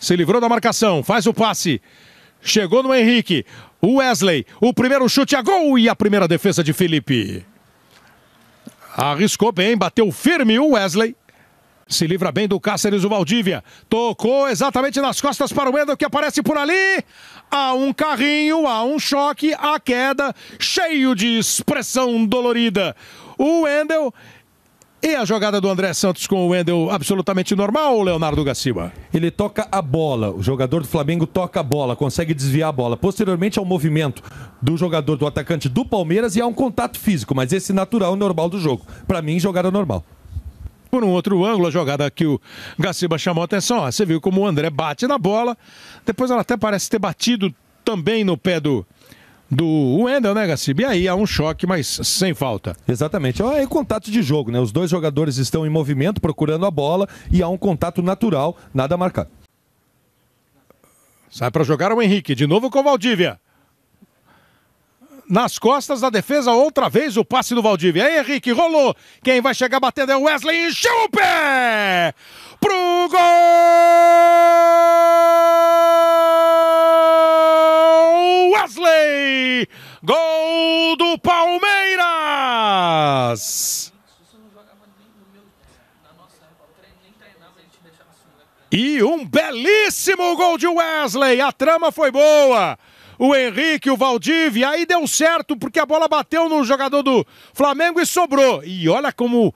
Se livrou da marcação, faz o passe. Chegou no Henrique. O Wesley, o primeiro chute a gol e a primeira defesa de Felipe. Arriscou bem, bateu firme o Wesley. Se livra bem do Cáceres, o Valdívia. Tocou exatamente nas costas para o Wendel, que aparece por ali. Há um carrinho, há um choque, a queda, cheio de expressão dolorida. O Wendel e a jogada do André Santos com o Wendel absolutamente normal, ou Leonardo Gaciba? Ele toca a bola, o jogador do Flamengo toca a bola, consegue desviar a bola. Posteriormente ao movimento do jogador do atacante do Palmeiras e há um contato físico, mas esse natural e normal do jogo. Para mim, jogada normal por um outro ângulo, a jogada que o Gaciba chamou a atenção. você viu como o André bate na bola, depois ela até parece ter batido também no pé do do Wendel, né, Gacibe? E aí há um choque, mas sem falta. Exatamente. É contato de jogo, né? Os dois jogadores estão em movimento, procurando a bola, e há um contato natural, nada marcado. Sai para jogar o Henrique, de novo com o Valdívia. Nas costas da defesa, outra vez o passe do Valdívia. Aí, Henrique, rolou. Quem vai chegar batendo é o Wesley. Encheu o pé! Pro gol! Gol do Palmeiras! E um belíssimo gol de Wesley. A trama foi boa. O Henrique, o Valdívia, aí deu certo porque a bola bateu no jogador do Flamengo e sobrou. E olha como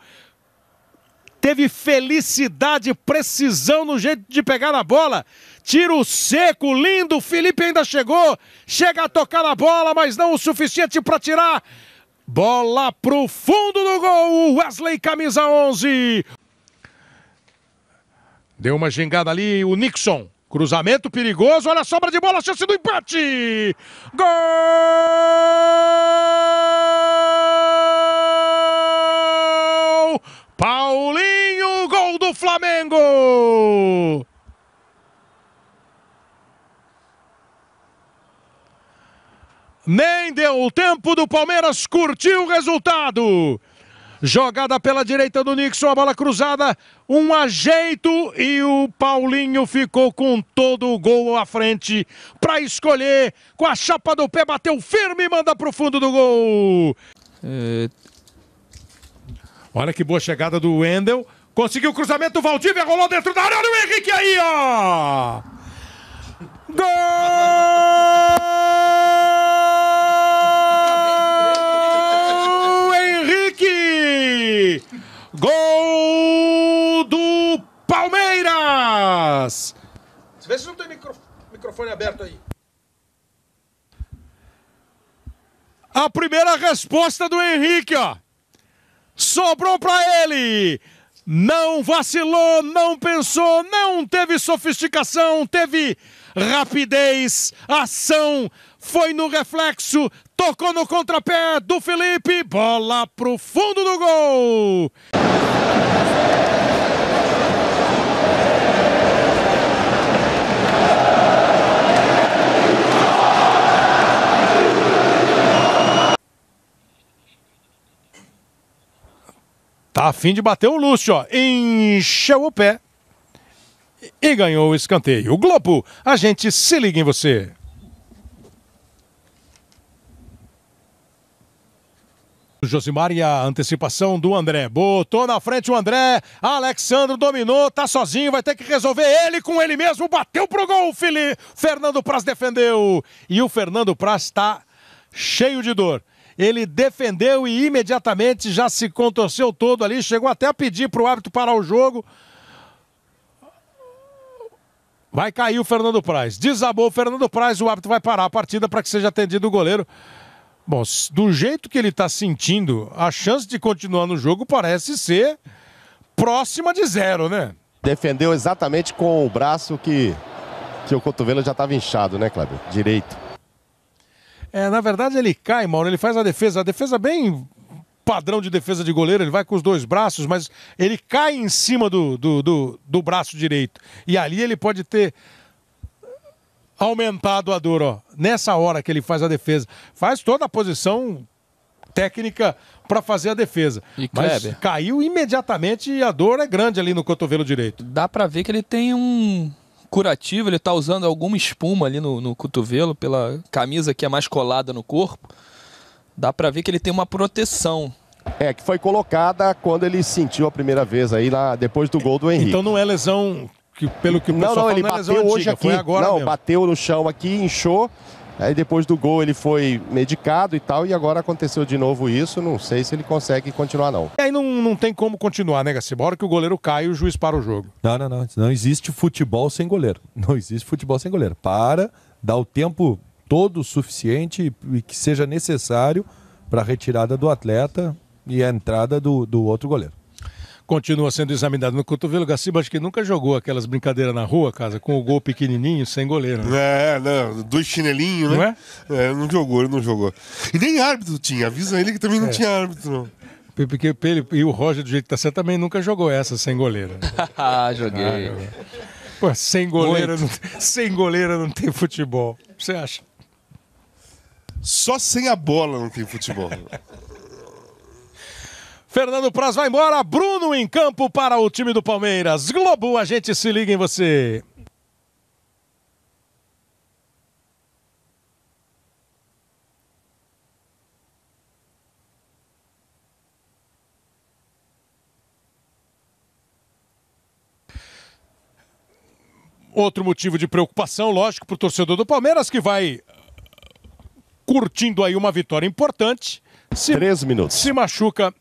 teve felicidade, precisão no jeito de pegar na bola. Tiro seco, lindo. Felipe ainda chegou, chega a tocar na bola, mas não o suficiente para tirar. Bola pro fundo do gol. Wesley, camisa 11. Deu uma gingada ali o Nixon. Cruzamento perigoso, olha a sobra de bola, chance do empate! Gol! Nem deu o tempo do Palmeiras curtir o resultado. Jogada pela direita do Nixon, a bola cruzada, um ajeito e o Paulinho ficou com todo o gol à frente para escolher. Com a chapa do pé, bateu firme e manda para o fundo do gol. É... Olha que boa chegada do Wendel. Conseguiu o cruzamento, o Valdívia rolou dentro da área. Olha o Henrique aí, ó! Gol! Henrique! Gol do Palmeiras! Vê se não tem micro... microfone aberto aí. A primeira resposta do Henrique, ó. Sobrou para ele. Não vacilou, não pensou, não teve sofisticação, teve rapidez, ação, foi no reflexo, tocou no contrapé do Felipe, bola pro fundo do gol. Tá a fim de bater o Lúcio, ó. Encheu o pé e ganhou o escanteio. O Globo, a gente se liga em você. Josimar e a antecipação do André. Botou na frente o André. Alexandre dominou, tá sozinho, vai ter que resolver ele com ele mesmo. Bateu pro gol, Felipe. Fernando Praz defendeu. E o Fernando Praz tá cheio de dor ele defendeu e imediatamente já se contorceu todo ali, chegou até a pedir para o árbitro parar o jogo. Vai cair o Fernando Praz. Desabou o Fernando Praz, o árbitro vai parar a partida para que seja atendido o goleiro. Bom, do jeito que ele está sentindo, a chance de continuar no jogo parece ser próxima de zero, né? Defendeu exatamente com o braço que, que o cotovelo já estava inchado, né, Cláudio? Direito. É, na verdade, ele cai, Mauro, ele faz a defesa. A defesa bem padrão de defesa de goleiro, ele vai com os dois braços, mas ele cai em cima do, do, do, do braço direito. E ali ele pode ter aumentado a dor, ó. Nessa hora que ele faz a defesa. Faz toda a posição técnica para fazer a defesa. E Mas Kleber, caiu imediatamente e a dor é grande ali no cotovelo direito. Dá para ver que ele tem um curativo, ele tá usando alguma espuma ali no, no cotovelo, pela camisa que é mais colada no corpo. Dá para ver que ele tem uma proteção. É, que foi colocada quando ele sentiu a primeira vez aí, lá, depois do gol do Henrique. Então não é lesão, que, pelo que o pessoal Não, não, ele não é bateu hoje antiga, aqui. agora não, mesmo. bateu no chão aqui, inchou Aí depois do gol ele foi medicado e tal, e agora aconteceu de novo isso. Não sei se ele consegue continuar, não. E aí não, não tem como continuar, né, Garcia Bora que o goleiro cai, o juiz para o jogo. Não, não, não. Não existe futebol sem goleiro. Não existe futebol sem goleiro. Para, dá o tempo todo o suficiente e que seja necessário para a retirada do atleta e a entrada do, do outro goleiro continua sendo examinado no cotovelo. Gaciba acho que nunca jogou aquelas brincadeiras na rua, casa, com o gol pequenininho, sem goleiro. Né? É, não, né, dois chinelinhos, né? Não é? é? não jogou, ele não jogou. E nem árbitro tinha, avisa ele que também não é. tinha árbitro, não. Porque ele, e o Roger, do jeito que tá certo, também nunca jogou essa sem goleiro. Né? ah, joguei. Ah, Pô, sem goleiro, não, sem goleiro não tem futebol. Você acha? Só sem a bola não tem futebol. Fernando Praz vai embora. Bruno em campo para o time do Palmeiras. Globo, a gente se liga em você. Outro motivo de preocupação, lógico, para o torcedor do Palmeiras que vai curtindo aí uma vitória importante. Se, Três minutos. Se machuca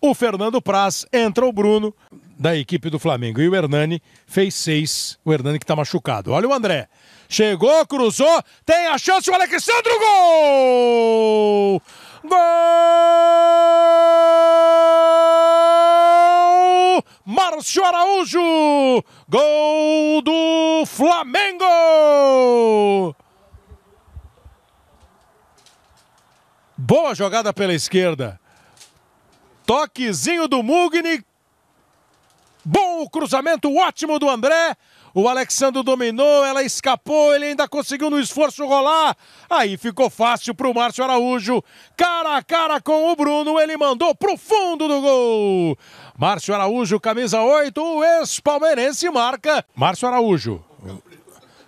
o Fernando Praz, entra o Bruno da equipe do Flamengo. E o Hernani fez seis. O Hernani que está machucado. Olha o André. Chegou, cruzou, tem a chance, o Alexandre, gol! Gol! Márcio Araújo! Gol do Flamengo! Boa jogada pela esquerda. Toquezinho do Mugni. Bom o cruzamento, ótimo do André. O Alexandre dominou, ela escapou, ele ainda conseguiu no esforço rolar. Aí ficou fácil para o Márcio Araújo. Cara a cara com o Bruno, ele mandou para o fundo do gol. Márcio Araújo, camisa 8, o ex-palmeirense marca. Márcio Araújo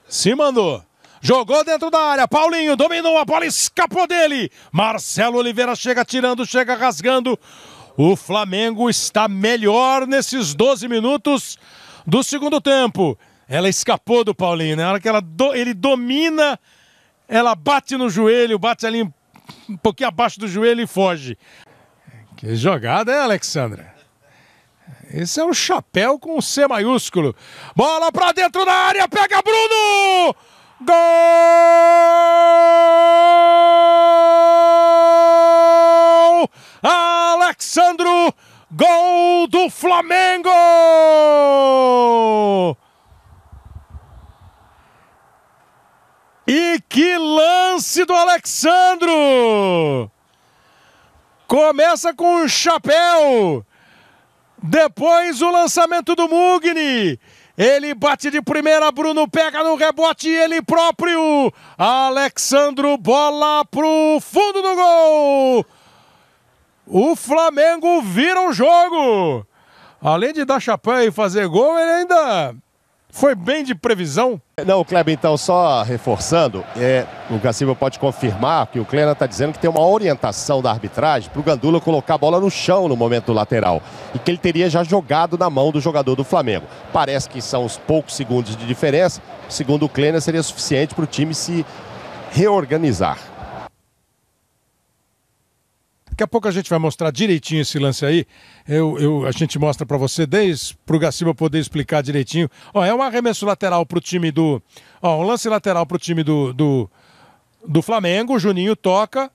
se mandou. Jogou dentro da área, Paulinho dominou, a bola escapou dele. Marcelo Oliveira chega tirando, chega rasgando. O Flamengo está melhor nesses 12 minutos do segundo tempo. Ela escapou do Paulinho, na né? hora que ela do, ele domina, ela bate no joelho, bate ali um pouquinho abaixo do joelho e foge. Que jogada, hein, Alexandra? Esse é um chapéu com C maiúsculo. Bola pra dentro da área, pega Bruno! Gol! Alexandro, gol do Flamengo! E que lance do Alexandro! Começa com um chapéu, depois o lançamento do Mugni. Ele bate de primeira, Bruno pega no rebote ele próprio. Alexandro bola pro fundo do gol. O Flamengo vira o jogo. Além de dar chapéu e fazer gol, ele ainda foi bem de previsão. Não, Kleber, então, só reforçando, é, o Gacilva pode confirmar que o Kleber está dizendo que tem uma orientação da arbitragem para o Gandula colocar a bola no chão no momento lateral. E que ele teria já jogado na mão do jogador do Flamengo. Parece que são os poucos segundos de diferença. Segundo o Kleber, seria suficiente para o time se reorganizar. Daqui a pouco a gente vai mostrar direitinho esse lance aí. Eu, eu a gente mostra para você, desde para o Gaciba poder explicar direitinho. Ó, é um arremesso lateral para o time do. Ó, um lance lateral para o time do, do, do Flamengo. O Juninho toca.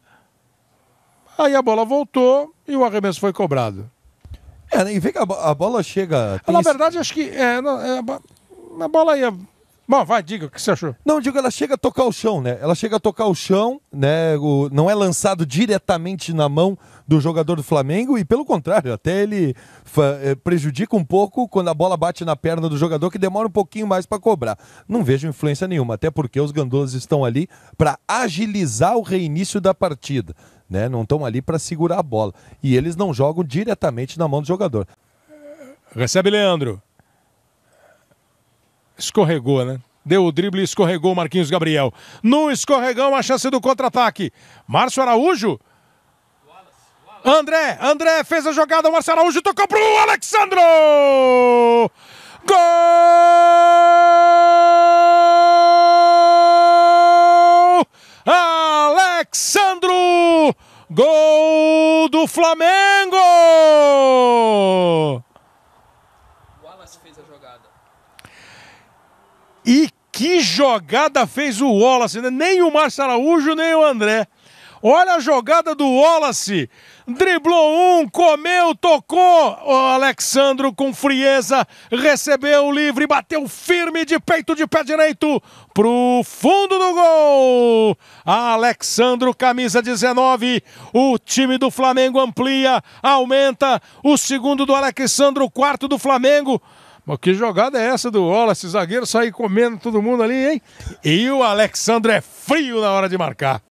Aí a bola voltou e o arremesso foi cobrado. É, e vê que a, bola chega. Na verdade, acho que. É, é a bola ia Bom, vai, diga o que você achou. Não, digo, ela chega a tocar o chão, né? Ela chega a tocar o chão, né? O, não é lançado diretamente na mão do jogador do Flamengo e, pelo contrário, até ele eh, prejudica um pouco quando a bola bate na perna do jogador, que demora um pouquinho mais para cobrar. Não vejo influência nenhuma, até porque os gandolas estão ali para agilizar o reinício da partida, né? Não estão ali para segurar a bola. E eles não jogam diretamente na mão do jogador. Recebe, Leandro escorregou, né? Deu o drible e escorregou o Marquinhos Gabriel. No escorregão, a chance do contra-ataque. Márcio Araújo. André, André fez a jogada, o Márcio Araújo tocou pro Alexandro! Gol! Alexandro! Gol do Flamengo! Que jogada fez o Wallace, né? nem o Márcio Araújo, nem o André. Olha a jogada do Wallace. Driblou um, comeu, tocou. O Alexandro com frieza recebeu livre, bateu firme de peito de pé direito pro fundo do gol. Alexandro, camisa 19. O time do Flamengo amplia, aumenta. O segundo do Alexandro, o quarto do Flamengo. Mas que jogada é essa do Wallace? Zagueiro sair comendo todo mundo ali, hein? E o Alexandre é frio na hora de marcar.